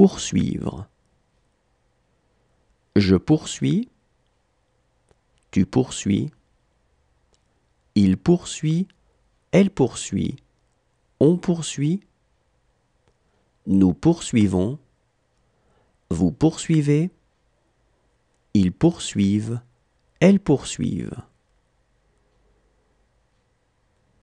poursuivre. Je poursuis, tu poursuis, il poursuit, elle poursuit, on poursuit, nous poursuivons, vous poursuivez, ils poursuivent, elles poursuivent.